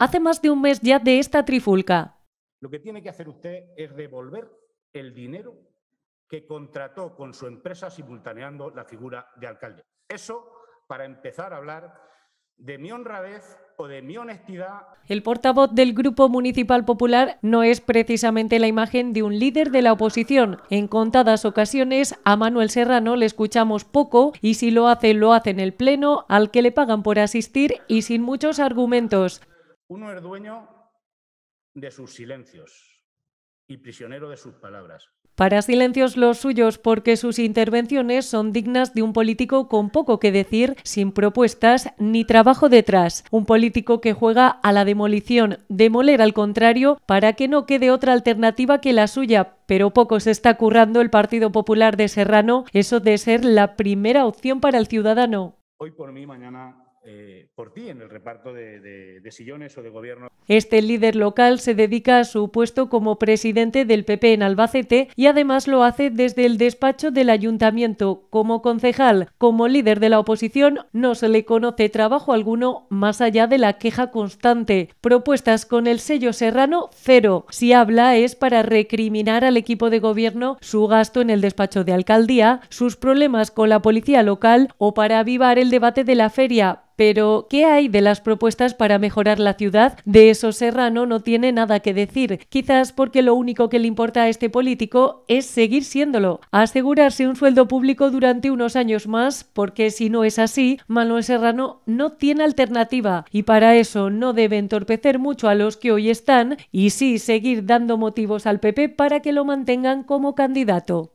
hace más de un mes ya de esta trifulca. Lo que tiene que hacer usted es devolver el dinero que contrató con su empresa simultaneando la figura de alcalde. Eso para empezar a hablar de mi honradez o de mi honestidad. El portavoz del Grupo Municipal Popular no es precisamente la imagen de un líder de la oposición. En contadas ocasiones a Manuel Serrano le escuchamos poco y si lo hace lo hace en el Pleno, al que le pagan por asistir y sin muchos argumentos. Uno es dueño de sus silencios y prisionero de sus palabras. Para silencios los suyos porque sus intervenciones son dignas de un político con poco que decir, sin propuestas ni trabajo detrás. Un político que juega a la demolición, demoler al contrario, para que no quede otra alternativa que la suya, pero poco se está currando el Partido Popular de Serrano eso de ser la primera opción para el ciudadano. Hoy por mí, mañana eh, por ti en el reparto de sillones o de gobierno. Este líder local se dedica a su puesto como presidente del PP en Albacete y además lo hace desde el despacho del ayuntamiento. Como concejal, como líder de la oposición, no se le conoce trabajo alguno más allá de la queja constante. Propuestas con el sello serrano, cero. Si habla es para recriminar al equipo de gobierno su gasto en el despacho de alcaldía, sus problemas con la policía local o para avivar el debate de la feria, pero, ¿qué hay de las propuestas para mejorar la ciudad? De eso Serrano no tiene nada que decir, quizás porque lo único que le importa a este político es seguir siéndolo, asegurarse un sueldo público durante unos años más, porque si no es así, Manuel Serrano no tiene alternativa y para eso no debe entorpecer mucho a los que hoy están y sí seguir dando motivos al PP para que lo mantengan como candidato.